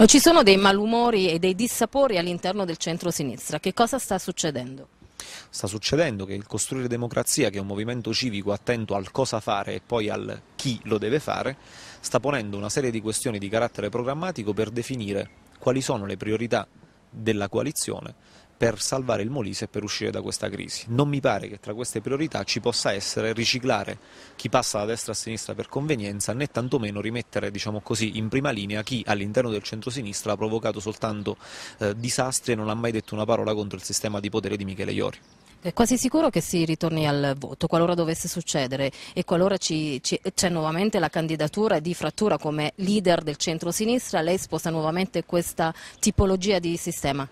Oh, ci sono dei malumori e dei dissapori all'interno del centro-sinistra. Che cosa sta succedendo? Sta succedendo che il costruire democrazia, che è un movimento civico attento al cosa fare e poi al chi lo deve fare, sta ponendo una serie di questioni di carattere programmatico per definire quali sono le priorità della coalizione per salvare il Molise e per uscire da questa crisi. Non mi pare che tra queste priorità ci possa essere riciclare chi passa da destra a sinistra per convenienza, né tantomeno rimettere diciamo così, in prima linea chi all'interno del centro-sinistra ha provocato soltanto eh, disastri e non ha mai detto una parola contro il sistema di potere di Michele Iori. È eh, quasi sicuro che si ritorni al voto, qualora dovesse succedere e qualora c'è nuovamente la candidatura di Frattura come leader del centro-sinistra, lei sposa nuovamente questa tipologia di sistema?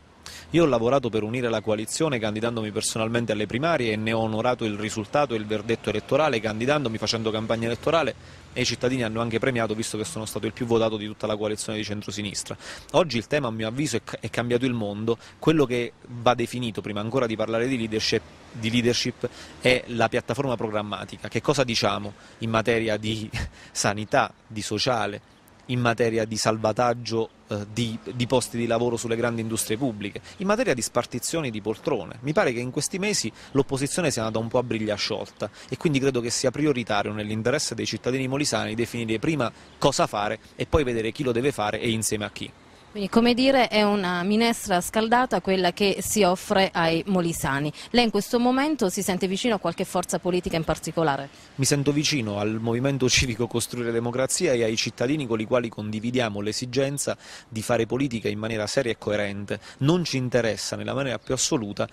Io ho lavorato per unire la coalizione candidandomi personalmente alle primarie e ne ho onorato il risultato e il verdetto elettorale candidandomi facendo campagna elettorale e i cittadini hanno anche premiato visto che sono stato il più votato di tutta la coalizione di centrosinistra. Oggi il tema a mio avviso è cambiato il mondo, quello che va definito prima ancora di parlare di leadership, di leadership è la piattaforma programmatica, che cosa diciamo in materia di sanità, di sociale, in materia di salvataggio eh, di, di, posti di lavoro sulle grandi industrie pubbliche, in materia di spartizioni di poltrone. Mi pare che in questi mesi l'opposizione sia andata un po' a briglia sciolta e quindi credo che sia prioritario nell'interesse dei cittadini molisani definire prima cosa fare e poi vedere chi lo deve fare e insieme a chi. Quindi come dire è una minestra scaldata quella che si offre ai molisani. Lei in questo momento si sente vicino a qualche forza politica in particolare? Mi sento vicino al movimento civico Costruire Democrazia e ai cittadini con i quali condividiamo l'esigenza di fare politica in maniera seria e coerente. Non ci interessa nella maniera più assoluta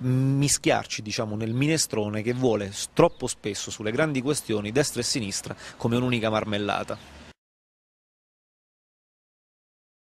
mischiarci diciamo, nel minestrone che vuole troppo spesso sulle grandi questioni destra e sinistra come un'unica marmellata.